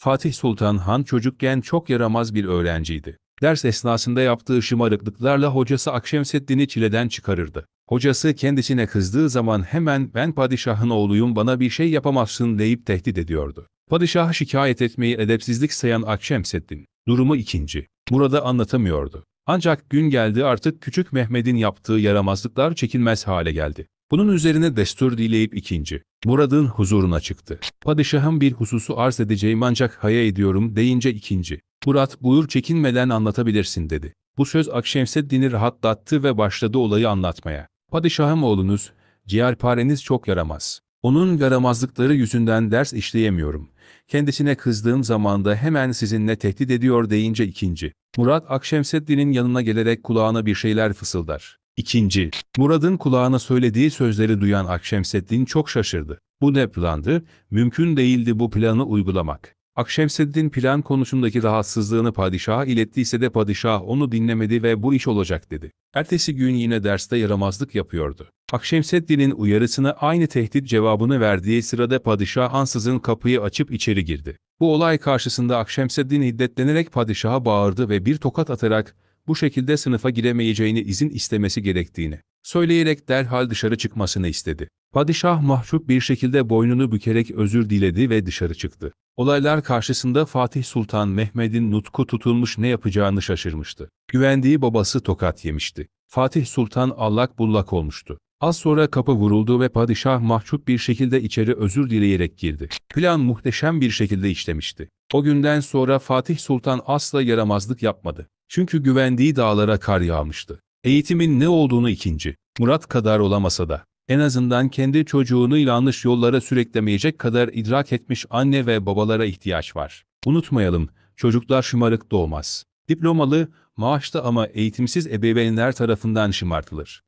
Fatih Sultan Han çocukken çok yaramaz bir öğrenciydi. Ders esnasında yaptığı şımarıklıklarla hocası Akşemseddin'i çileden çıkarırdı. Hocası kendisine kızdığı zaman hemen ben padişahın oğluyum bana bir şey yapamazsın deyip tehdit ediyordu. Padişahı şikayet etmeyi edepsizlik sayan Akşemseddin, durumu ikinci. Burada anlatamıyordu. Ancak gün geldi artık küçük Mehmet'in yaptığı yaramazlıklar çekinmez hale geldi. Bunun üzerine destur dileyip ikinci Murad'ın huzuruna çıktı. Padişahım bir hususu arz edeceğim ancak haya ediyorum deyince ikinci Murat buyur çekinmeden anlatabilirsin dedi. Bu söz Akşemseddin'i rahatlattı ve başladı olayı anlatmaya. Padişahım oğlunuz, ciğerpareniz çok yaramaz. Onun yaramazlıkları yüzünden ders işleyemiyorum. Kendisine kızdığım zamanda hemen sizinle tehdit ediyor deyince ikinci. Murat Akşemseddin'in yanına gelerek kulağına bir şeyler fısıldar. İkinci, Murad'ın kulağına söylediği sözleri duyan Akşemseddin çok şaşırdı. Bu ne plandı, mümkün değildi bu planı uygulamak. Akşemseddin plan konusundaki rahatsızlığını padişaha ilettiyse de padişah onu dinlemedi ve bu iş olacak dedi. Ertesi gün yine derste yaramazlık yapıyordu. Akşemseddin'in uyarısına aynı tehdit cevabını verdiği sırada padişah ansızın kapıyı açıp içeri girdi. Bu olay karşısında Akşemseddin hiddetlenerek padişaha bağırdı ve bir tokat atarak bu şekilde sınıfa giremeyeceğini izin istemesi gerektiğini söyleyerek derhal dışarı çıkmasını istedi. Padişah mahcup bir şekilde boynunu bükerek özür diledi ve dışarı çıktı. Olaylar karşısında Fatih Sultan Mehmed'in nutku tutulmuş ne yapacağını şaşırmıştı. Güvendiği babası tokat yemişti. Fatih Sultan allak bullak olmuştu. Az sonra kapı vuruldu ve padişah mahcup bir şekilde içeri özür dileyerek girdi. Plan muhteşem bir şekilde işlemişti. O günden sonra Fatih Sultan asla yaramazlık yapmadı. Çünkü güvendiği dağlara kar yağmıştı. Eğitimin ne olduğunu ikinci, Murat kadar olamasa da, en azından kendi çocuğunu yanlış yollara sürüklemeyecek kadar idrak etmiş anne ve babalara ihtiyaç var. Unutmayalım, çocuklar şımarık doğmaz. Diplomalı, maaşlı ama eğitimsiz ebeveynler tarafından şımartılır.